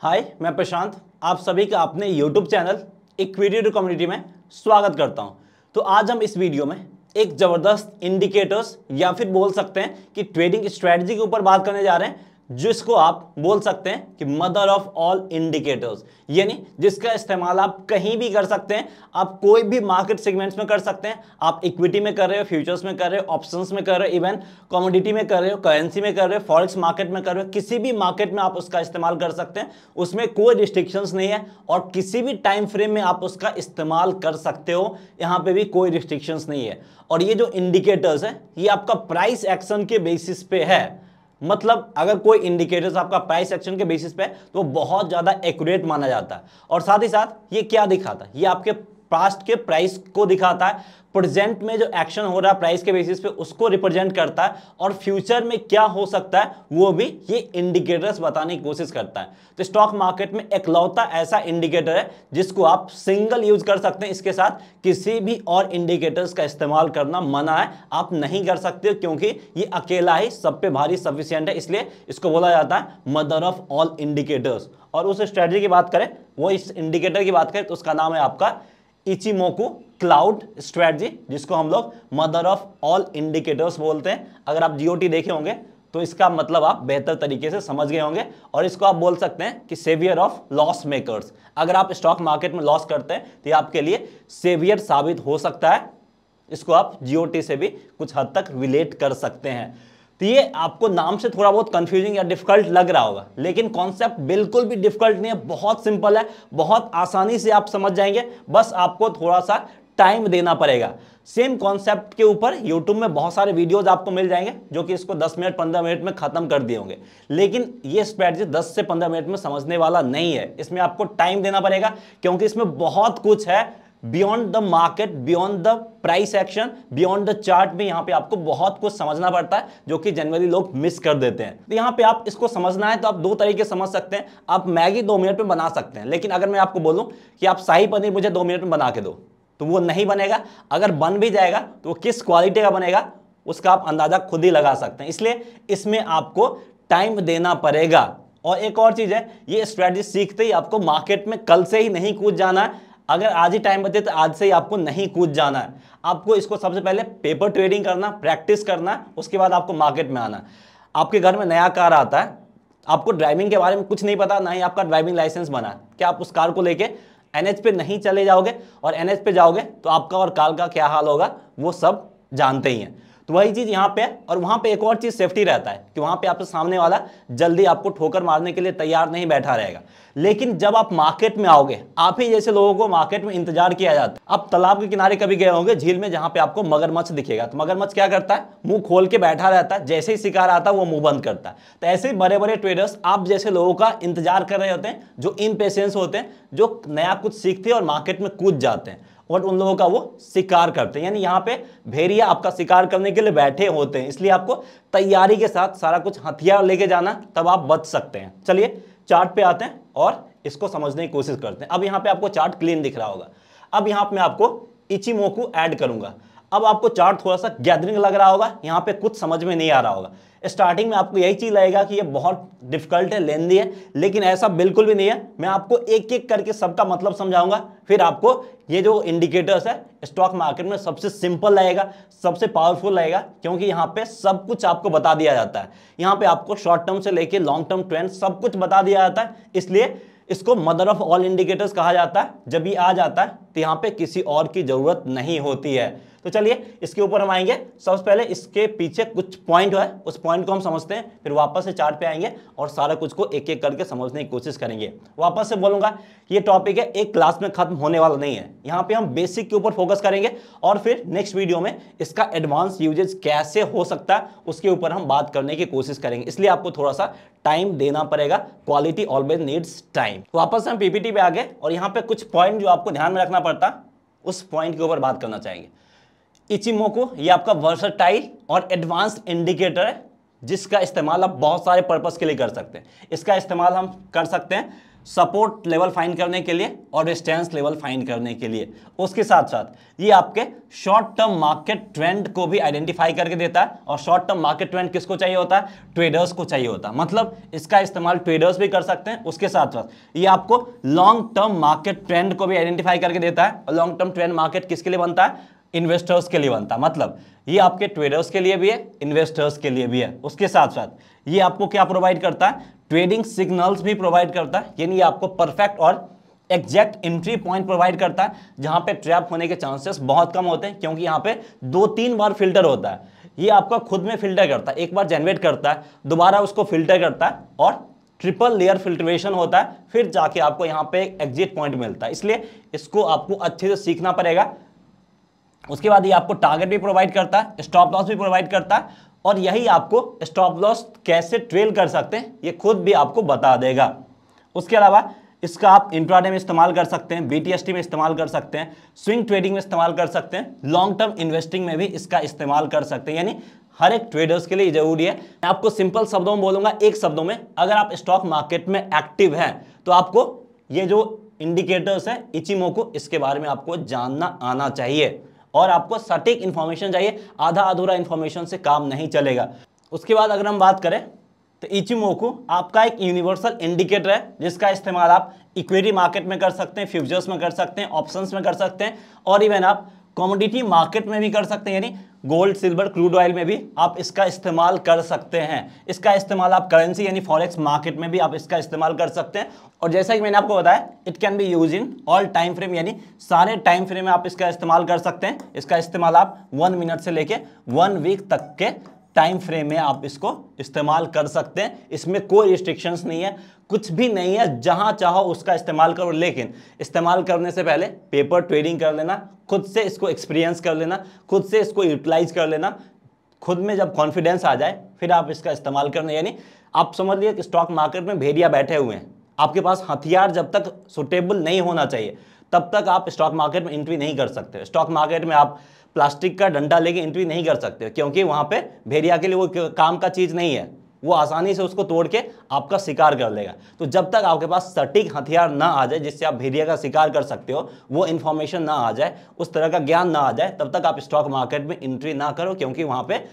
हाय मैं प्रशांत आप सभी का अपने यूट्यूब चैनल इक्विटी कम्युनिटी में स्वागत करता हूं तो आज हम इस वीडियो में एक ज़बरदस्त इंडिकेटर्स या फिर बोल सकते हैं कि ट्रेडिंग स्ट्रेटजी के ऊपर बात करने जा रहे हैं जिसको आप बोल सकते हैं कि मदर ऑफ ऑल इंडिकेटर्स यानी जिसका इस्तेमाल आप कहीं भी कर सकते हैं आप कोई भी मार्केट सेगमेंट्स में कर सकते हैं आप इक्विटी में कर रहे हो फ्यूचर्स में कर रहे हो ऑप्शंस में कर रहे हो इवन कॉमोडिटी में कर रहे हो करेंसी में कर रहे हो फॉरेक्स मार्केट में कर रहे हो किसी भी मार्केट में आप उसका इस्तेमाल कर सकते हैं उसमें कोई रिस्ट्रिक्शंस नहीं है और किसी भी टाइम फ्रेम में आप उसका इस्तेमाल कर सकते हो यहाँ पर भी कोई रिस्ट्रिक्शंस नहीं है और ये जो इंडिकेटर्स है ये आपका प्राइस एक्शन के बेसिस पे है मतलब अगर कोई इंडिकेटर्स आपका प्राइस एक्शन के बेसिस पे तो बहुत ज़्यादा एक्यूरेट माना जाता है और साथ ही साथ ये क्या दिखाता है ये आपके पास्ट के प्राइस को दिखाता है प्रेजेंट में जो एक्शन हो रहा है प्राइस के बेसिस पे उसको रिप्रेजेंट करता है और फ्यूचर में क्या हो सकता है वो भी ये इंडिकेटर्स बताने की कोशिश करता है तो स्टॉक मार्केट में एकलौता ऐसा इंडिकेटर है जिसको आप सिंगल यूज कर सकते हैं इसके साथ किसी भी और इंडिकेटर्स का इस्तेमाल करना मना है आप नहीं कर सकते क्योंकि ये अकेला ही सब पे भारी सफिशियंट है इसलिए इसको बोला जाता है मदर ऑफ ऑल इंडिकेटर्स और उस स्ट्रेटजी की बात करें वो इस इंडिकेटर की बात करें तो उसका नाम है आपका इचिमोको क्लाउड स्ट्रेटजी जिसको हम लोग मदर ऑफ ऑल इंडिकेटर्स बोलते हैं अगर आप जीओटी देखे होंगे तो इसका मतलब आप बेहतर तरीके से समझ गए होंगे और इसको आप बोल सकते हैं कि सेवियर ऑफ लॉस मेकर्स अगर आप स्टॉक मार्केट में लॉस करते हैं तो ये आपके लिए सेवियर साबित हो सकता है इसको आप जीओटी से भी कुछ हद तक रिलेट कर सकते हैं तो ये आपको नाम से थोड़ा बहुत कंफ्यूजिंग या डिफिकल्ट लग रहा होगा लेकिन कॉन्सेप्ट बिल्कुल भी डिफिकल्ट नहीं है बहुत सिंपल है बहुत आसानी से आप समझ जाएंगे बस आपको थोड़ा सा टाइम देना पड़ेगा सेम कॉन्सेप्ट के ऊपर यूट्यूब में बहुत सारे वीडियोज आपको मिल जाएंगे जो कि इसको 10 मिनट 15 मिनट में खत्म कर दिए होंगे लेकिन ये स्ट्रैटेजी 10 से 15 मिनट में समझने वाला नहीं है इसमें आपको टाइम देना पड़ेगा क्योंकि इसमें बहुत कुछ है beyond the market beyond the price action beyond the chart में यहाँ पे आपको बहुत कुछ समझना पड़ता है जो कि जनरली लोग मिस कर देते हैं तो यहाँ पे आप इसको समझना है तो आप दो तरीके समझ सकते हैं आप मैगी दो मिनट में बना सकते हैं लेकिन अगर मैं आपको बोलूँ कि आप शाही पनीर मुझे दो मिनट में बना के दो तो वो नहीं बनेगा अगर बन भी जाएगा तो वो किस क्वालिटी का बनेगा उसका आप अंदाज़ा खुद ही लगा सकते हैं इसलिए इसमें आपको टाइम देना पड़ेगा और एक और चीज़ है ये स्ट्रेटजी सीखते ही आपको मार्केट में कल से ही नहीं कूद जाना है अगर आज ही टाइम बचे तो आज से ही आपको नहीं कूद जाना है आपको इसको सबसे पहले पेपर ट्रेडिंग करना प्रैक्टिस करना उसके बाद आपको मार्केट में आना आपके घर में नया कार आता है आपको ड्राइविंग के बारे में कुछ नहीं पता ना ही आपका ड्राइविंग लाइसेंस बना क्या आप उस कार को लेके एनएच पे नहीं चले जाओगे और एनएच पे जाओगे तो आपका और कार का क्या हाल होगा वो सब जानते ही हैं तो वही चीज़ यहाँ पे और वहां पे एक और चीज़ सेफ्टी रहता है कि वहां पे आपके सामने वाला जल्दी आपको ठोकर मारने के लिए तैयार नहीं बैठा रहेगा लेकिन जब आप मार्केट में आओगे आप ही जैसे लोगों को मार्केट में इंतजार किया जाता है आप तालाब के किनारे कभी गए होंगे झील में जहां पे आपको मगरमच्छ दिखेगा तो मगरमच्छ क्या करता है मुंह खोल के बैठा रहता है जैसे ही शिकार आता है वो मुंह बंद करता है तो ऐसे ही बड़े बड़े ट्रेडर्स आप जैसे लोगों का इंतजार कर रहे होते हैं जो इम्पेशेंस होते हैं जो नया कुछ सीखते हैं और मार्केट में कूद जाते हैं और उन लोगों का वो शिकार करते हैं यानी यहाँ पे भेड़िया आपका शिकार करने के लिए बैठे होते हैं इसलिए आपको तैयारी के साथ सारा कुछ हथियार लेके जाना तब आप बच सकते हैं चलिए चार्ट पे आते हैं और इसको समझने की कोशिश करते हैं अब यहाँ पे आपको चार्ट क्लीन दिख रहा होगा अब यहाँ पे मैं आपको इचिमोकू ऐड करूंगा अब आपको चार्ट थोड़ा सा गैदरिंग लग रहा होगा यहाँ पे कुछ समझ में नहीं आ रहा होगा स्टार्टिंग में आपको यही चीज़ लगेगा कि ये बहुत डिफिकल्ट है लेंदी है लेकिन ऐसा बिल्कुल भी नहीं है मैं आपको एक एक करके सबका मतलब समझाऊंगा फिर आपको ये जो इंडिकेटर्स है स्टॉक मार्केट में सबसे सिंपल लगेगा सबसे पावरफुल लगेगा क्योंकि यहाँ पे सब कुछ आपको बता दिया जाता है यहाँ पे आपको शॉर्ट टर्म से लेके लॉन्ग टर्म ट्रेंड सब कुछ बता दिया जाता है इसलिए इसको मदर ऑफ ऑल इंडिकेटर्स कहा जाता है जब ये आ जाता है तो यहाँ पे किसी और की ज़रूरत नहीं होती है तो चलिए इसके ऊपर हम आएंगे सबसे पहले इसके पीछे कुछ पॉइंट है उस पॉइंट को हम समझते हैं फिर वापस से चार्ट पे आएंगे और सारा कुछ को एक एक करके समझने की कोशिश करेंगे वापस से बोलूंगा ये टॉपिक है एक क्लास में खत्म होने वाला नहीं है यहाँ पे हम बेसिक के ऊपर फोकस करेंगे और फिर नेक्स्ट वीडियो में इसका एडवांस यूजेज कैसे हो सकता है उसके ऊपर हम बात करने की कोशिश करेंगे इसलिए आपको थोड़ा सा टाइम देना पड़ेगा क्वालिटी ऑलवेज नीड्स टाइम वापस हम पीपीटी पे आ गए और यहाँ पे कुछ पॉइंट जो आपको ध्यान में रखना पड़ता उस पॉइंट के ऊपर बात करना चाहेंगे इचिमोको ये आपका वर्सटाइल और एडवांस इंडिकेटर है जिसका इस्तेमाल आप बहुत सारे पर्पज़ के लिए कर सकते हैं इसका इस्तेमाल हम कर सकते हैं सपोर्ट लेवल फाइन करने के लिए और रेस्टेंस लेवल फाइन करने के लिए उसके साथ साथ ये आपके शॉर्ट टर्म मार्केट ट्रेंड को भी आइडेंटिफाई करके देता है और शॉर्ट टर्म मार्केट ट्रेंड किसको चाहिए होता है ट्रेडर्स को चाहिए होता है मतलब इसका इस्तेमाल ट्रेडर्स भी कर सकते हैं उसके साथ साथ ये आपको लॉन्ग टर्म मार्केट ट्रेंड को भी आइडेंटिफाई करके देता है और लॉन्ग टर्म ट्रेंड मार्केट किसके लिए बनता है इन्वेस्टर्स के लिए बनता मतलब ये आपके ट्रेडर्स के लिए भी है इन्वेस्टर्स के लिए भी है उसके साथ साथ ये आपको क्या प्रोवाइड करता है ट्रेडिंग सिग्नल्स भी प्रोवाइड करता है यानी आपको परफेक्ट और एग्जैक्ट एंट्री पॉइंट प्रोवाइड करता है जहां पे ट्रैप होने के चांसेस बहुत कम होते हैं क्योंकि यहाँ पे दो तीन बार फिल्टर होता है ये आपका खुद में फिल्टर करता है एक बार जनरेट करता है दोबारा उसको फिल्टर करता है और ट्रिपल लेयर फिल्ट्रेशन होता है फिर जाके आपको यहाँ पे एग्जिट पॉइंट मिलता है इसलिए इसको आपको अच्छे से सीखना पड़ेगा उसके बाद ये आपको टारगेट भी प्रोवाइड करता है स्टॉप लॉस भी प्रोवाइड करता है और यही आपको स्टॉप लॉस कैसे ट्रेल कर सकते हैं ये खुद भी आपको बता देगा उसके अलावा इसका आप इंट्राडे में इस्तेमाल कर सकते हैं बी में इस्तेमाल कर सकते हैं स्विंग ट्रेडिंग में इस्तेमाल कर सकते हैं लॉन्ग टर्म इन्वेस्टिंग में भी इसका इस्तेमाल कर सकते हैं यानी हर एक ट्रेडर्स के लिए जरूरी है मैं आपको सिंपल शब्दों में बोलूंगा एक शब्दों में अगर आप स्टॉक मार्केट में एक्टिव हैं तो आपको ये जो इंडिकेटर्स हैं इचिमो को इसके बारे में आपको जानना आना चाहिए और आपको सटीक इन्फॉर्मेशन चाहिए आधा अधूरा इन्फॉर्मेशन से काम नहीं चलेगा उसके बाद अगर हम बात करें तो इचिमोकू आपका एक यूनिवर्सल इंडिकेटर है जिसका इस्तेमाल आप इक्विटी मार्केट में कर सकते हैं फ्यूचर्स में कर सकते हैं ऑप्शंस में कर सकते हैं और इवन आप कॉमोडिटी मार्केट में भी कर सकते हैं यानी गोल्ड सिल्वर क्रूड ऑयल में भी आप इसका इस्तेमाल कर सकते हैं इसका इस्तेमाल आप करेंसी यानी फॉरेक्स मार्केट में भी आप इसका इस्तेमाल कर सकते हैं और जैसा कि मैंने आपको बताया it can be use in all time frame यानी सारे टाइम फ्रेम में आप इसका इस्तेमाल कर सकते हैं इसका इस्तेमाल आप वन मिनट से लेके वन वीक तक के टाइम फ्रेम में आप इसको इस्तेमाल कर सकते हैं इसमें कोई रिस्ट्रिक्शंस नहीं है कुछ भी नहीं है जहां चाहो उसका इस्तेमाल करो लेकिन इस्तेमाल करने से पहले पेपर ट्रेडिंग कर लेना खुद से इसको एक्सपीरियंस कर लेना खुद से इसको यूटिलाइज कर लेना खुद में जब कॉन्फिडेंस आ जाए फिर आप इसका इस्तेमाल करना यानी आप समझ लीजिए कि स्टॉक मार्केट में भेड़िया बैठे हुए हैं आपके पास हथियार जब तक सुटेबल नहीं होना चाहिए तब तक आप स्टॉक मार्केट में एंट्री नहीं कर सकते स्टॉक मार्केट में आप प्लास्टिक का डंडा लेके एंट्री नहीं कर सकते क्योंकि वहाँ पे भेड़िया के लिए वो काम का चीज़ नहीं है वो आसानी से उसको तोड़ के आपका शिकार कर लेगा तो जब तक आपके पास सटीक हथियार ना आ जाए जिससे आप भेड़िया का शिकार कर सकते हो वो इन्फॉर्मेशन ना आ जाए उस तरह का ज्ञान ना आ जाए तब तक आप स्टॉक मार्केट में एंट्री ना करो क्योंकि वहाँ पर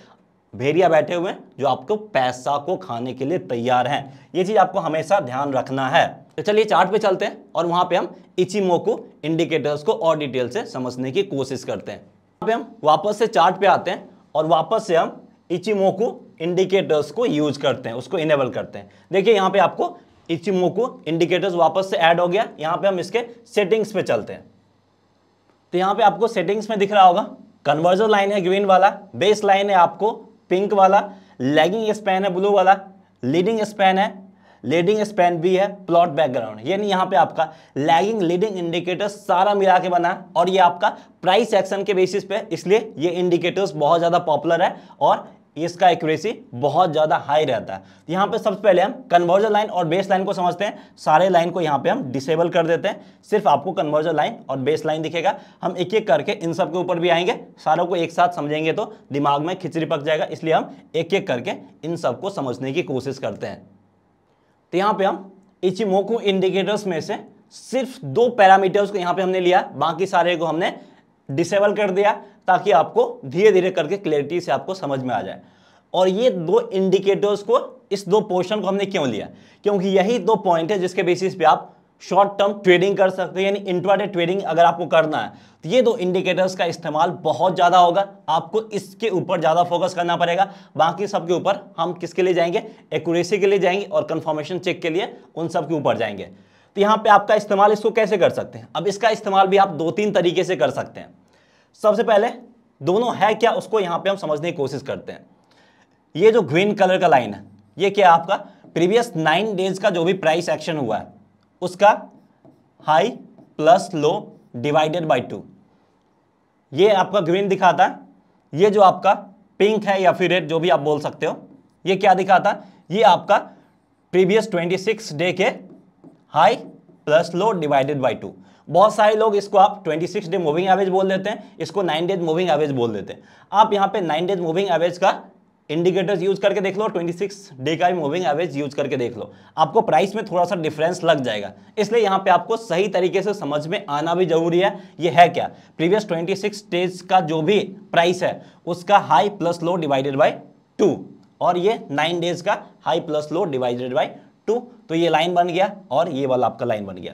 भेड़िया बैठे हुए हैं जो आपको पैसा को खाने के लिए तैयार हैं ये चीज़ आपको हमेशा ध्यान रखना है तो चलिए चार्ट पे चलते हैं और वहाँ पे हम इचिमोकू इंडिकेटर्स को और डिटेल से समझने की कोशिश करते हैं पे हम वापस से चार्ट पे आते हैं और वापस से हम इचिमोकू इंडिकेटर्स को यूज करते हैं उसको इनेबल करते हैं देखिए यहाँ पे आपको इचिमोकू इंडिकेटर्स वापस से ऐड हो गया यहाँ पे हम इसके सेटिंग्स पे चलते हैं तो यहाँ पे आपको सेटिंग्स में दिख रहा होगा कन्वर्जर लाइन है ग्रीन वाला बेस लाइन है आपको पिंक वाला लेगिंग स्पैन है ब्लू वाला लीडिंग स्पैन है लीडिंग स्पैन भी है प्लॉट बैकग्राउंड यानी यहाँ पे आपका लैगिंग लीडिंग इंडिकेटर्स सारा मिला के बना है और ये आपका प्राइस एक्शन के बेसिस पे इसलिए ये इंडिकेटर्स बहुत ज़्यादा पॉपुलर है और इसका एक्यूरेसी बहुत ज़्यादा हाई रहता है तो यहाँ पे सबसे पहले हम कन्वर्जर लाइन और बेस लाइन को समझते हैं सारे लाइन को यहाँ पे हम डिसेबल कर देते हैं सिर्फ आपको कन्वर्जर लाइन और बेस लाइन दिखेगा हम एक एक करके इन सब के ऊपर भी आएंगे सारों को एक साथ समझेंगे तो दिमाग में खिचड़ी पक जाएगा इसलिए हम एक एक करके इन सबको समझने की कोशिश करते हैं तो यहाँ पे हम इचिमोकू इंडिकेटर्स में से सिर्फ दो पैरामीटर्स को यहाँ पे हमने लिया बाकी सारे को हमने डिसेबल कर दिया ताकि आपको धीरे धीरे करके क्लैरिटी से आपको समझ में आ जाए और ये दो इंडिकेटर्स को इस दो पोर्शन को हमने क्यों लिया क्योंकि यही दो पॉइंट है जिसके बेसिस पे आप शॉर्ट टर्म ट्रेडिंग कर सकते हो यानी इंट्राडे ट्रेडिंग अगर आपको करना है तो ये दो इंडिकेटर्स का इस्तेमाल बहुत ज़्यादा होगा आपको इसके ऊपर ज़्यादा फोकस करना पड़ेगा बाकी सब के ऊपर हम किसके लिए जाएंगे एक्यूरेसी के लिए जाएंगे और कन्फर्मेशन चेक के लिए उन सब के ऊपर जाएंगे तो यहाँ पे आपका इस्तेमाल इसको कैसे कर सकते हैं अब इसका इस्तेमाल भी आप दो तीन तरीके से कर सकते हैं सबसे पहले दोनों है क्या उसको यहाँ पे हम समझने की कोशिश करते हैं ये जो ग्रीन कलर का लाइन है ये क्या आपका प्रीवियस नाइन डेज का जो भी प्राइस एक्शन हुआ है उसका high plus low divided by two ये आपका ग्रीन दिखाता है ये जो आपका पिंक है या फिर रेड जो भी आप बोल सकते हो ये क्या दिखाता है ये आपका प्रीवियस 26 डे के high plus low divided by two बहुत सारे लोग इसको आप 26 डे मूविंग एवरेज बोल देते हैं इसको 9 डेज मूविंग एवरेज बोल देते हैं आप यहाँ पे 9 डेज मूविंग एवरेज का इंडिकेटर्स यूज करके देख लो 26 डे का मूविंग एवरेज यूज करके देख लो आपको प्राइस में थोड़ा सा डिफरेंस लग जाएगा इसलिए यहाँ पे आपको सही तरीके से समझ में आना भी जरूरी है ये है क्या प्रीवियस 26 डेज का जो भी प्राइस है उसका high plus low divided by two और ये नाइन डेज का high plus low divided by two तो ये लाइन बन गया और ये वाला आपका लाइन बन गया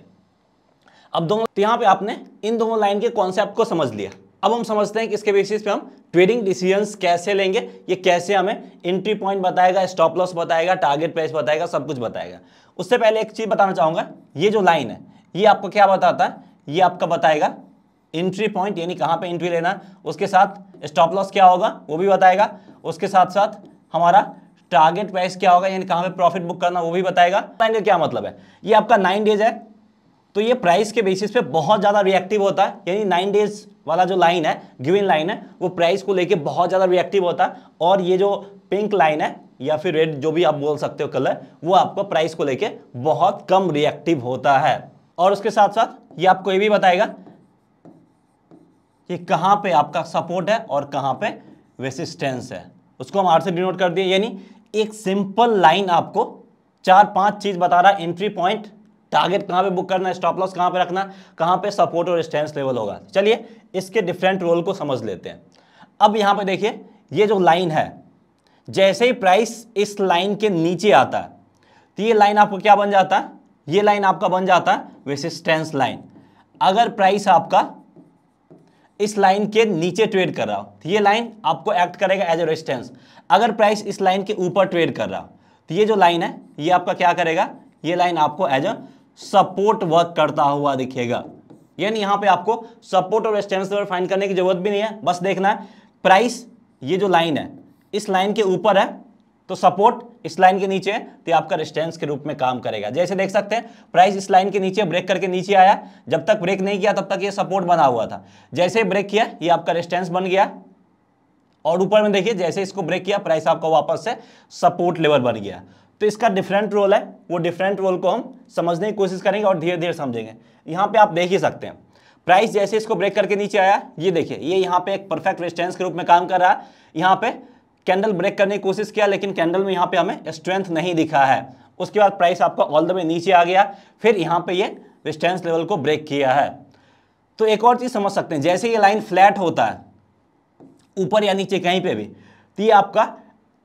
अब दोनों तो यहाँ पे आपने इन दोनों लाइन के कॉन्सेप्ट को समझ लिया अब हम समझते हैं कि इसके बेसिस पे हम ट्रेडिंग डिसीजंस कैसे लेंगे ये कैसे हमें एंट्री पॉइंट बताएगा स्टॉप लॉस बताएगा टारगेट प्राइस बताएगा सब कुछ बताएगा उससे पहले एक चीज़ बताना चाहूंगा ये जो लाइन है ये आपको क्या बताता है ये आपका बताएगा एंट्री पॉइंट यानी कहाँ पे एंट्री लेना उसके साथ स्टॉप लॉस क्या होगा वो भी बताएगा उसके साथ साथ हमारा टारगेट प्राइस क्या होगा यानी कहाँ पे प्रॉफिट बुक करना वो भी बताएगा लाइन का क्या मतलब है ये आपका नाइन डेज है तो ये प्राइस के बेसिस पे बहुत ज़्यादा रिएक्टिव होता है यानी नाइन डेज वाला जो लाइन है ग्रीन लाइन है वो प्राइस को लेके बहुत ज़्यादा रिएक्टिव होता है और ये जो पिंक लाइन है या फिर रेड जो भी आप बोल सकते हो कलर वो आपको प्राइस को लेके बहुत कम रिएक्टिव होता है और उसके साथ साथ ये आपको ये भी बताएगा कि कहाँ पे आपका सपोर्ट है और कहाँ पे रेसिस्टेंस है उसको हम आर से डिनोट कर दिए यानी एक सिंपल लाइन आपको चार पांच चीज़ बता रहा है एंट्री पॉइंट टारगेट कहाँ पे बुक करना है स्टॉप लॉस कहाँ पे रखना कहाँ पे सपोर्ट और रिस्टेंस लेवल होगा चलिए इसके डिफरेंट रोल को समझ लेते हैं अब यहाँ पे देखिए ये जो लाइन है जैसे ही प्राइस इस लाइन के नीचे आता है तो ये लाइन आपको क्या बन जाता है ये लाइन आपका बन जाता है रेसिस्टेंस लाइन अगर प्राइस आपका इस लाइन के नीचे ट्रेड कर रहा हो तो ये लाइन आपको एक्ट करेगा एज ए रेजिस्टेंस अगर प्राइस इस लाइन के ऊपर ट्रेड कर रहा हो तो ये जो लाइन है ये आपका क्या करेगा ये लाइन आपको एज अ सपोर्ट वर्क करता हुआ दिखेगा यानी यहां पे आपको सपोर्ट और रेस्टेंस लेवल फाइंड करने की जरूरत भी नहीं है बस देखना है प्राइस ये जो लाइन है इस लाइन के ऊपर है तो सपोर्ट इस लाइन के नीचे तो आपका रिस्टेंस के रूप में काम करेगा जैसे देख सकते हैं प्राइस इस लाइन के नीचे ब्रेक करके नीचे आया जब तक ब्रेक नहीं किया तब तक ये सपोर्ट बना हुआ था जैसे ब्रेक किया ये आपका रिस्टेंस बन गया और ऊपर में देखिए जैसे इसको ब्रेक किया प्राइस आपका वापस से सपोर्ट लेवल बन गया तो इसका डिफरेंट रोल है वो डिफरेंट रोल को हम समझने की कोशिश करेंगे और धीरे धीरे समझेंगे यहाँ पे आप देख ही सकते हैं प्राइस जैसे इसको ब्रेक करके नीचे आया ये देखिए ये यहाँ पे एक परफेक्ट रेस्टेंस के रूप में काम कर रहा है यहाँ पे कैंडल ब्रेक करने की कोशिश किया लेकिन कैंडल में यहाँ पे हमें स्ट्रेंथ नहीं दिखा है उसके बाद प्राइस आपका ऑल द वे नीचे आ गया फिर यहाँ पे ये रेस्टेंस लेवल को ब्रेक किया है तो एक और चीज़ समझ सकते हैं जैसे ये लाइन फ्लैट होता है ऊपर या नीचे कहीं पे भी तो ये आपका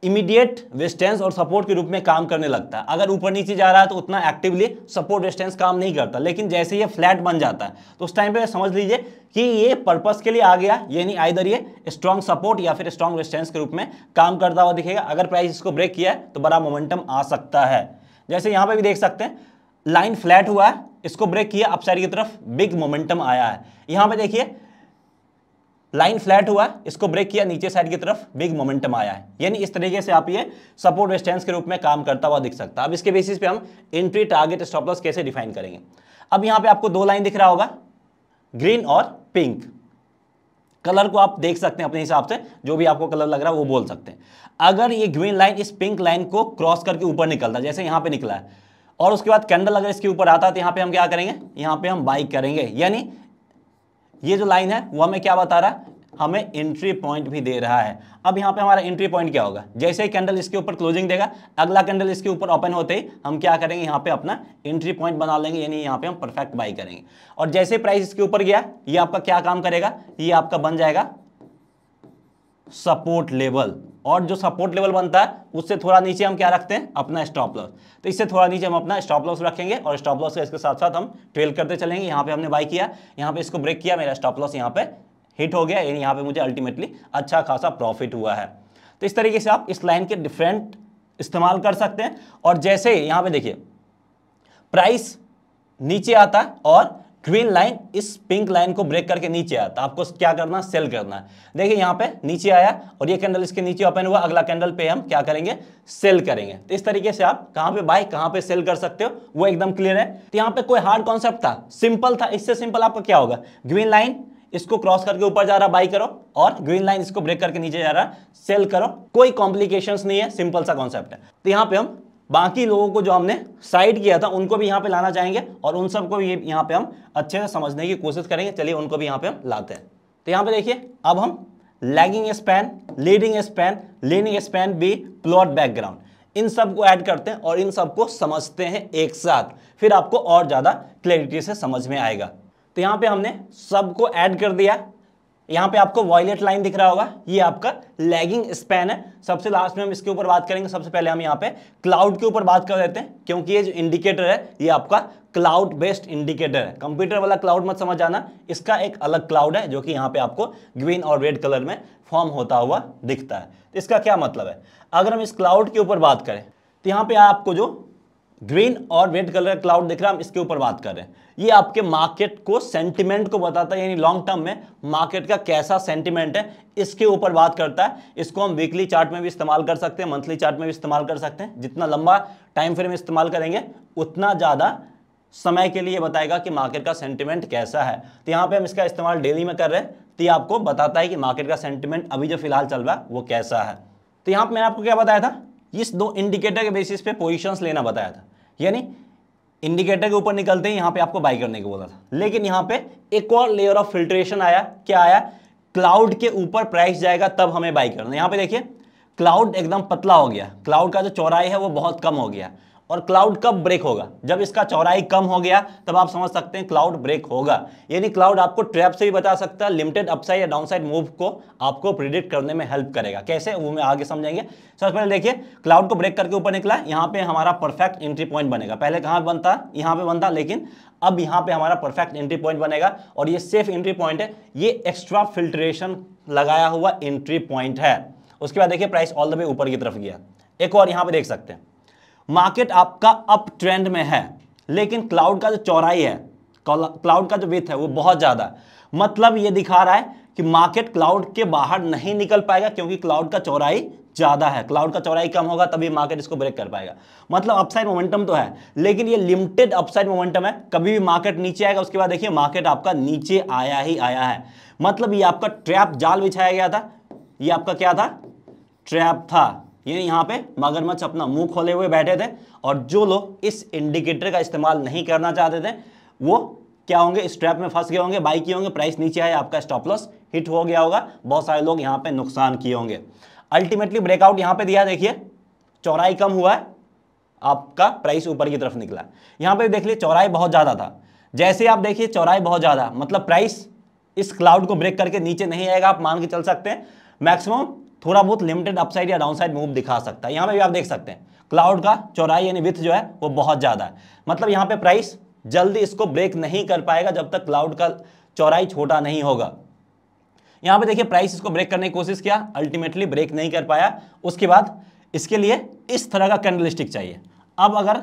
इमीडिएट वेस्टेंस और सपोर्ट के रूप में काम करने लगता है अगर ऊपर नीचे जा रहा है तो उतना एक्टिवली सपोर्ट वेस्टेंस काम नहीं करता लेकिन जैसे ये फ्लैट बन जाता है तो उस टाइम पे समझ लीजिए कि ये पर्पस के लिए आ गया यानी दर ये स्ट्रॉन्ग सपोर्ट या फिर स्ट्रॉन्ग रेस्टेंस के रूप में काम करता हुआ दिखेगा अगर प्राइस इसको ब्रेक किया है तो बड़ा मोमेंटम आ सकता है जैसे यहाँ पर भी देख सकते हैं लाइन फ्लैट हुआ है इसको ब्रेक किया अपसाइड की तरफ बिग मोमेंटम आया है यहाँ पर देखिए लाइन फ्लैट हुआ इसको ब्रेक किया नीचे साइड की तरफ बिग मोमेंटम आया है यानी इस तरीके से आप ये सपोर्ट रेस्टेंस के रूप में काम करता हुआ दिख सकता है अब इसके बेसिस पे हम एंट्री टारगेट स्टॉप लॉस कैसे डिफाइन करेंगे अब यहाँ पे आपको दो लाइन दिख रहा होगा ग्रीन और पिंक कलर को आप देख सकते हैं अपने हिसाब से जो भी आपको कलर लग रहा है वो बोल सकते हैं अगर ये ग्रीन लाइन इस पिंक लाइन को क्रॉस करके ऊपर निकलता है जैसे यहाँ पे निकला है और उसके बाद कैंडल अगर इसके ऊपर आता है तो यहाँ पे हम क्या करेंगे यहाँ पे हम बाइक करेंगे यानी ये जो लाइन है वो हमें क्या बता रहा है हमें एंट्री पॉइंट भी दे रहा है अब यहाँ पे हमारा एंट्री पॉइंट क्या होगा जैसे ही कैंडल इसके ऊपर क्लोजिंग देगा अगला कैंडल इसके ऊपर ओपन होते ही हम क्या करेंगे यहाँ पे अपना एंट्री पॉइंट बना लेंगे यानी यहाँ पे हम परफेक्ट बाई करेंगे और जैसे प्राइस इसके ऊपर गया ये आपका क्या काम करेगा ये आपका बन जाएगा सपोर्ट लेवल और जो सपोर्ट लेवल बनता है उससे थोड़ा नीचे हम क्या रखते हैं अपना स्टॉप लॉस तो इससे थोड़ा नीचे हम अपना स्टॉप लॉस रखेंगे और स्टॉप लॉस इसके साथ साथ हम ट्रेल करते चलेंगे यहाँ पे हमने बाई किया यहाँ पे इसको ब्रेक किया मेरा स्टॉप लॉस यहाँ पे हिट हो गया यानी यहाँ पे मुझे अल्टीमेटली अच्छा खासा प्रॉफिट हुआ है तो इस तरीके से आप इस लाइन के डिफरेंट इस्तेमाल कर सकते हैं और जैसे यहाँ पे देखिए प्राइस नीचे आता है और ग्रीन लाइन इस पिंक लाइन को ब्रेक करके नीचे आया तो आपको क्या करना है सेल करना है देखिए यहाँ पे नीचे आया और ये कैंडल इसके नीचे ओपन हुआ अगला कैंडल पे हम क्या करेंगे सेल करेंगे तो इस तरीके से आप कहाँ पे बाय कहाँ पे सेल कर सकते हो वो एकदम क्लियर है तो यहाँ पे कोई हार्ड कॉन्सेप्ट था सिंपल था इससे सिंपल आपका क्या होगा ग्रीन लाइन इसको क्रॉस करके ऊपर जा रहा बाई करो और ग्रीन लाइन इसको ब्रेक करके नीचे जा रहा सेल करो कोई कॉम्प्लिकेशंस नहीं है सिंपल सा कॉन्सेप्ट है तो यहाँ पे हम बाकी लोगों को जो हमने साइड किया था उनको भी यहाँ पे लाना चाहेंगे और उन सबको भी यहाँ पे हम अच्छे से समझने की कोशिश करेंगे चलिए उनको भी यहाँ पे हम लाते हैं तो यहाँ पे देखिए अब हम lagging span leading span leading span B plot background इन सब को ऐड करते हैं और इन सबको समझते हैं एक साथ फिर आपको और ज़्यादा क्लैरिटी से समझ में आएगा तो यहाँ पे हमने सबको ऐड कर दिया यहां पे आपको वॉयलेट लाइन दिख रहा होगा ये आपका लैगिंग स्पैन है सबसे लास्ट में हम इसके ऊपर बात करेंगे सबसे पहले हम यहाँ पे क्लाउड के ऊपर बात कर लेते हैं क्योंकि ये जो इंडिकेटर है ये आपका क्लाउड बेस्ड इंडिकेटर है कंप्यूटर वाला क्लाउड मत समझ आना इसका एक अलग क्लाउड है जो कि यहाँ पे आपको ग्रीन और रेड कलर में फॉर्म होता हुआ दिखता है तो इसका क्या मतलब है अगर हम इस क्लाउड के ऊपर बात करें तो यहाँ पे आपको जो ग्रीन और रेड कलर का क्लाउड दिख रहा है हम इसके ऊपर बात कर रहे हैं ये आपके मार्केट को सेंटिमेंट को बताता है यानी लॉन्ग टर्म में मार्केट का कैसा सेंटिमेंट है इसके ऊपर बात करता है इसको हम वीकली चार्ट में भी इस्तेमाल कर सकते हैं मंथली चार्ट में भी इस्तेमाल कर सकते हैं जितना लंबा टाइम फ्रेम इस्तेमाल करेंगे उतना ज़्यादा समय के लिए बताएगा कि मार्केट का सेंटिमेंट कैसा है तो यहाँ पे हम इसका इस्तेमाल डेली में कर रहे हैं तो ये आपको बताता है कि मार्केट का सेंटिमेंट अभी जो फिलहाल चल रहा है वो कैसा है तो यहाँ पर मैंने आपको क्या बताया था इस दो इंडिकेटर के बेसिस पे पोजीशंस लेना बताया था यानी इंडिकेटर के ऊपर निकलते हैं यहाँ पे आपको बाई करने को बोला था लेकिन यहाँ पे एक और लेयर ऑफ फिल्ट्रेशन आया क्या आया क्लाउड के ऊपर प्राइस जाएगा तब हमें बाई करना यहाँ पे देखिए क्लाउड एकदम पतला हो गया क्लाउड का जो चौराई है वो बहुत कम हो गया और क्लाउड कब ब्रेक होगा जब इसका चौराई कम हो गया तब आप समझ सकते हैं क्लाउड ब्रेक होगा यानी क्लाउड आपको ट्रैप से भी बता सकता है लिमिटेड अपसाइड या डाउनसाइड मूव को आपको प्रिडिक्ट करने में हेल्प करेगा कैसे वो मैं आगे समझेंगे सबसे पहले देखिए क्लाउड को ब्रेक करके ऊपर निकला यहाँ पे हमारा परफेक्ट एंट्री पॉइंट बनेगा पहले कहाँ बनता यहाँ पे बनता लेकिन अब यहाँ पे हमारा परफेक्ट एंट्री पॉइंट बनेगा और ये सेफ एंट्री पॉइंट है ये एक्स्ट्रा फिल्ट्रेशन लगाया हुआ एंट्री पॉइंट है उसके बाद देखिए प्राइस ऑल द वे ऊपर की तरफ गया एक और यहाँ पे देख सकते हैं मार्केट आपका अप ट्रेंड में है लेकिन क्लाउड का जो चौराई है क्लाउड का जो विथ है वो बहुत ज़्यादा है मतलब ये दिखा रहा है कि मार्केट क्लाउड के बाहर नहीं निकल पाएगा क्योंकि क्लाउड का चौराई ज़्यादा है क्लाउड का चौराई कम होगा तभी मार्केट इसको ब्रेक कर पाएगा मतलब अपसाइड मोमेंटम तो है लेकिन ये लिमिटेड अपसाइड मोमेंटम है कभी भी मार्केट नीचे आएगा उसके बाद देखिए मार्केट आपका नीचे आया ही आया है मतलब ये आपका ट्रैप जाल बिछाया गया था ये आपका क्या था ट्रैप था ये यहाँ पे मगरमच्छ अपना मुंह खोले हुए बैठे थे और जो लोग इस इंडिकेटर का इस्तेमाल नहीं करना चाहते थे वो क्या होंगे स्ट्रैप में फंस गए होंगे बाई किए होंगे प्राइस नीचे आए आपका स्टॉप लॉस हिट हो गया होगा बहुत सारे लोग यहाँ पे नुकसान किए होंगे अल्टीमेटली ब्रेकआउट यहाँ पे दिया देखिए चौराई कम हुआ है आपका प्राइस ऊपर की तरफ निकला यहाँ पे देख लिए चौराई बहुत ज़्यादा था जैसे आप देखिए चौराई बहुत ज़्यादा मतलब प्राइस इस क्लाउड को ब्रेक करके नीचे नहीं आएगा आप मान के चल सकते हैं मैक्सिमम थोड़ा बहुत लिमिटेड अपसाइड या डाउनसाइड मूव दिखा सकता है यहाँ पे भी आप देख सकते हैं क्लाउड का चौराई यानी विथ जो है वो बहुत ज़्यादा है मतलब यहाँ पे प्राइस जल्दी इसको ब्रेक नहीं कर पाएगा जब तक क्लाउड का चौराई छोटा नहीं होगा यहाँ पे देखिए प्राइस इसको ब्रेक करने की कोशिश किया अल्टीमेटली ब्रेक नहीं कर पाया उसके बाद इसके लिए इस तरह का कैंडल स्टिक चाहिए अब अगर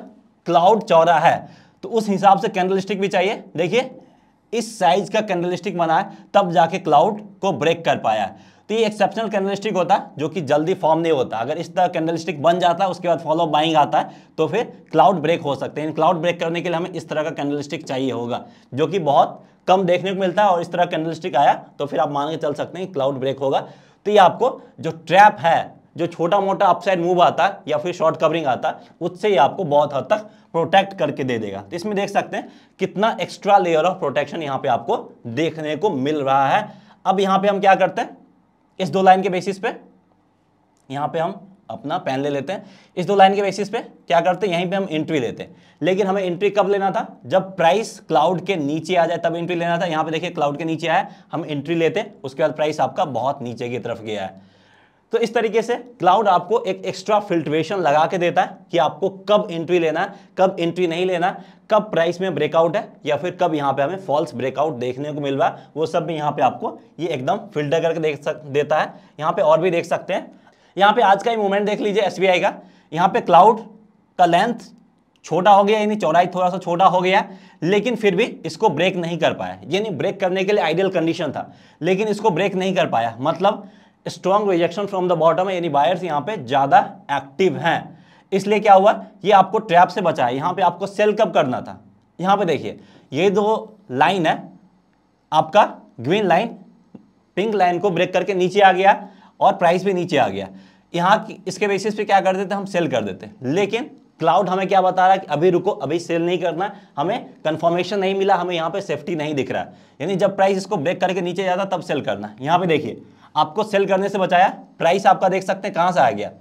क्लाउड चौरा है तो उस हिसाब से कैंडल स्टिक भी चाहिए देखिए इस साइज का कैंडल स्टिक बना है तब जाके क्लाउड को ब्रेक कर पाया है तो ये एक्सेप्शनल कैंडलस्टिक होता है जो कि जल्दी फॉर्म नहीं होता अगर इस तरह कैंडलस्टिक बन जाता है उसके बाद फॉलो बाइंग आता है तो फिर क्लाउड ब्रेक हो सकते हैं क्लाउड ब्रेक करने के लिए हमें इस तरह का कैंडलस्टिक चाहिए होगा जो कि बहुत कम देखने को मिलता है और इस तरह कैंडलस्टिक आया तो फिर आप मान के चल सकते हैं क्लाउड ब्रेक होगा तो ये आपको जो ट्रैप है जो छोटा मोटा अपसाइड मूव आता है या फिर शॉर्ट कवरिंग आता है उससे ही आपको बहुत हद तक प्रोटेक्ट करके दे देगा तो इसमें देख सकते हैं कितना एक्स्ट्रा लेयर ऑफ प्रोटेक्शन यहाँ पे आपको देखने को मिल रहा है अब यहाँ पे हम क्या करते हैं इस दो लाइन के बेसिस पे यहाँ पे हम अपना पेन ले लेते हैं इस दो लाइन के बेसिस पे क्या करते हैं यहीं पे हम एंट्री लेते हैं लेकिन हमें एंट्री कब लेना था जब प्राइस क्लाउड के नीचे आ जाए तब एंट्री लेना था यहाँ पे देखिए क्लाउड के नीचे आया हम एंट्री लेते हैं उसके बाद प्राइस आपका बहुत नीचे की तरफ गया है तो इस तरीके से क्लाउड आपको एक एक्स्ट्रा फिल्ट्रेशन लगा के देता है कि आपको कब एंट्री लेना है कब एंट्री नहीं लेना है कब प्राइस में ब्रेकआउट है या फिर कब यहाँ पे हमें फॉल्स ब्रेकआउट देखने को मिल रहा है वो सब भी यहाँ पे आपको ये एकदम फिल्टर करके देख सक देता है यहाँ पे और भी देख सकते हैं यहाँ पे आज का ही मूवमेंट देख लीजिए एस का यहाँ पे क्लाउड का लेंथ छोटा हो गया यानी चौड़ाई थोड़ा सा छोटा हो गया लेकिन फिर भी इसको ब्रेक नहीं कर पाया यानी ब्रेक करने के लिए आइडियल कंडीशन था लेकिन इसको ब्रेक नहीं कर पाया मतलब strong rejection from the bottom है यानी बायर्स यहाँ पे ज़्यादा एक्टिव हैं इसलिए क्या हुआ ये आपको ट्रैप से बचाया यहाँ पे आपको सेल कब करना था यहाँ पे देखिए ये दो लाइन है आपका ग्रीन लाइन पिंक लाइन को ब्रेक करके नीचे आ गया और प्राइस भी नीचे आ गया यहाँ इसके बेसिस पे क्या कर देते हम सेल कर देते लेकिन क्लाउड हमें क्या बता रहा है कि अभी रुको अभी सेल नहीं करना हमें कंफर्मेशन नहीं मिला हमें यहाँ पे सेफ्टी नहीं दिख रहा है यानी जब प्राइस इसको ब्रेक करके नीचे जाता तब सेल करना यहाँ पे देखिए आपको सेल करने से बचाया प्राइस आपका देख सकते हैं कहां से आ गया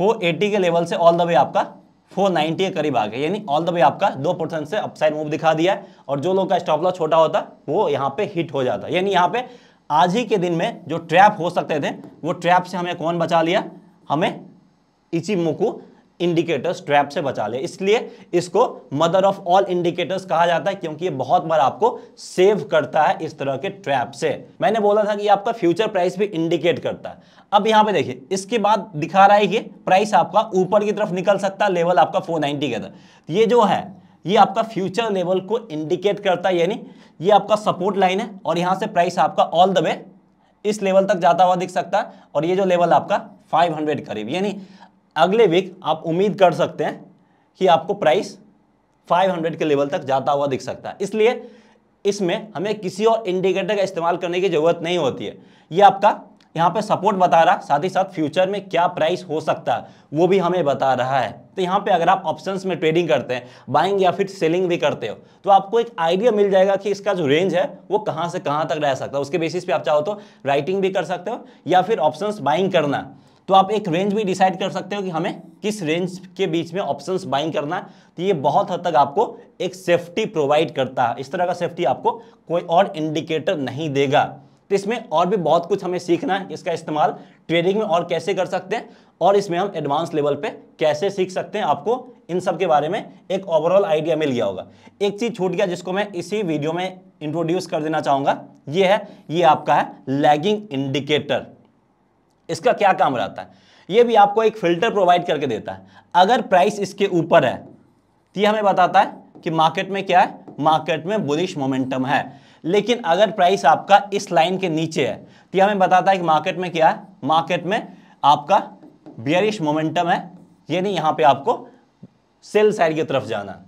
480 के लेवल से ऑल द वे आपका 490 के करीब आ गया यानी ऑल द वे आपका दो परसेंट से अपसाइड मूव दिखा दिया है और जो लोग का स्टॉप लॉस छोटा होता वो यहां पे हिट हो जाता यानी यहां पे आज ही के दिन में जो ट्रैप हो सकते थे वो ट्रैप से हमें कौन बचा लिया हमें इसी मुकू इंडिकेटर्स ट्रैप से बचा ले इसलिए इसको मदर ऑफ ऑल इंडिकेटर्स कहा जाता है क्योंकि ये बहुत बार आपको सेव करता है इस तरह के ट्रैप से मैंने बोला था कि आपका फ्यूचर प्राइस भी इंडिकेट करता है अब यहां पे देखिए इसके बाद दिखा रहा है ये प्राइस आपका ऊपर की तरफ निकल सकता है लेवल आपका फोर नाइनटी का ये जो है ये आपका फ्यूचर लेवल को इंडिकेट करता है यानी ये आपका सपोर्ट लाइन है और यहां से प्राइस आपका ऑल द वे इस लेवल तक जाता हुआ दिख सकता है और ये जो लेवल आपका 500 करीब यानी अगले वीक आप उम्मीद कर सकते हैं कि आपको प्राइस 500 के लेवल तक जाता हुआ दिख सकता है इसलिए इसमें हमें किसी और इंडिकेटर का इस्तेमाल करने की ज़रूरत नहीं होती है ये आपका यहाँ पे सपोर्ट बता रहा साथ ही साथ फ्यूचर में क्या प्राइस हो सकता है वो भी हमें बता रहा है तो यहाँ पे अगर आप ऑप्शंस में ट्रेडिंग करते हैं बाइंग या फिर सेलिंग भी करते हो तो आपको एक आइडिया मिल जाएगा कि इसका जो रेंज है वो कहाँ से कहाँ तक रह सकता है उसके बेसिस पे आप चाहो तो राइटिंग भी कर सकते हो या फिर ऑप्शन बाइंग करना तो आप एक रेंज भी डिसाइड कर सकते हो कि हमें किस रेंज के बीच में ऑप्शंस बाइंग करना है तो ये बहुत हद तक आपको एक सेफ्टी प्रोवाइड करता है इस तरह का सेफ्टी आपको कोई और इंडिकेटर नहीं देगा तो इसमें और भी बहुत कुछ हमें सीखना है इसका इस्तेमाल ट्रेडिंग में और कैसे कर सकते हैं और इसमें हम एडवांस लेवल पे कैसे सीख सकते हैं आपको इन सब के बारे में एक ओवरऑल आइडिया मिल गया होगा एक चीज़ छूट गया जिसको मैं इसी वीडियो में इंट्रोड्यूस कर देना चाहूँगा ये है ये आपका है लैगिंग इंडिकेटर इसका क्या काम रहता है ये भी आपको एक फिल्टर प्रोवाइड करके देता है अगर प्राइस इसके ऊपर है तो ये हमें बताता है कि मार्केट में क्या है मार्केट में बुलिश मोमेंटम है लेकिन अगर प्राइस आपका इस लाइन के नीचे है तो हमें बताता है कि मार्केट में क्या है मार्केट में आपका बियरिश मोमेंटम है यानी यहाँ पे आपको सेल साइड की तरफ जाना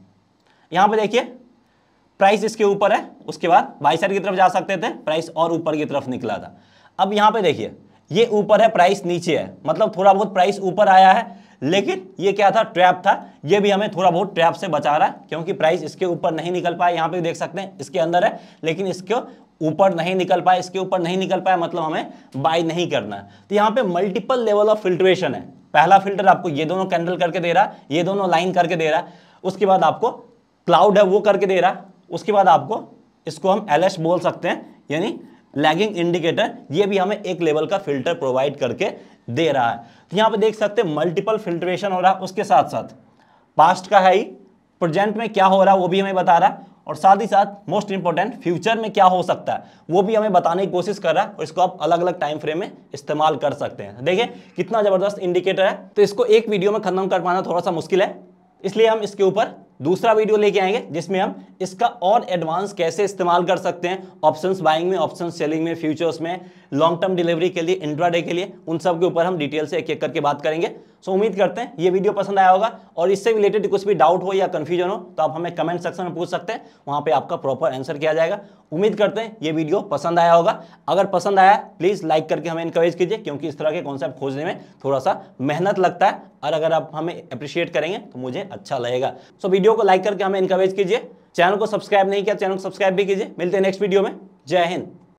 यहाँ पे देखिए प्राइस इसके ऊपर है उसके बाद बाई साइड की तरफ जा सकते थे प्राइस और ऊपर की तरफ निकला था अब यहाँ पर देखिए ये ऊपर है प्राइस नीचे है मतलब थोड़ा बहुत प्राइस ऊपर आया है लेकिन ये क्या था ट्रैप था ये भी हमें थोड़ा बहुत ट्रैप से बचा रहा है क्योंकि प्राइस इसके ऊपर नहीं निकल पाया यहाँ पे देख सकते हैं इसके अंदर है लेकिन इसके ऊपर नहीं निकल पाया इसके ऊपर नहीं निकल पाया मतलब हमें बाई नहीं करना है तो यहाँ पे मल्टीपल लेवल ऑफ फिल्ट्रेशन है पहला फिल्टर आपको ये दोनों कैंडल करके दे रहा है ये दोनों लाइन करके दे रहा है उसके बाद आपको क्लाउड है वो करके दे रहा है उसके बाद आपको इसको हम एलएस बोल सकते हैं यानी लैगिंग इंडिकेटर ये भी हमें एक लेवल का फिल्टर प्रोवाइड करके दे रहा है तो यहाँ पे देख सकते हैं मल्टीपल फिल्ट्रेशन हो रहा है उसके साथ साथ पास्ट का है ही प्रेजेंट में क्या हो रहा है वो भी हमें बता रहा है और साथ ही साथ मोस्ट इंपॉर्टेंट फ्यूचर में क्या हो सकता है वो भी हमें बताने की कोशिश कर रहा है और इसको आप अलग अलग टाइम फ्रेम में इस्तेमाल कर सकते हैं देखिए कितना ज़बरदस्त इंडिकेटर है तो इसको एक वीडियो में खत्म कर पाना थोड़ा सा मुश्किल है इसलिए हम इसके ऊपर दूसरा वीडियो लेके आएंगे जिसमें हम इसका और एडवांस कैसे इस्तेमाल कर सकते हैं ऑप्शंस बाइंग में ऑप्शन सेलिंग में फ्यूचर्स में लॉन्ग टर्म डिलीवरी के लिए इंट्राडे के लिए उन सब के ऊपर हम डिटेल से एक एक करके बात करेंगे सो उम्मीद करते हैं ये वीडियो पसंद आया होगा और इससे रिलेटेड कुछ भी डाउट हो या कन्फ्यूजन हो तो आप हमें कमेंट सेक्शन में पूछ सकते हैं वहाँ पे आपका प्रॉपर आंसर किया जाएगा उम्मीद करते हैं ये वीडियो पसंद आया होगा अगर पसंद आया प्लीज़ लाइक करके हमें इनकरेज कीजिए क्योंकि इस तरह के कॉन्सेप्ट खोजने में थोड़ा सा मेहनत लगता है और अगर आप हमें अप्रिशिएट करेंगे तो मुझे अच्छा लगेगा सो वीडियो को लाइक करके हमें इनकरेज कीजिए चैनल को सब्सक्राइब नहीं किया चैनल को सब्सक्राइब भी कीजिए मिलते हैं नेक्स्ट वीडियो में जय हिंद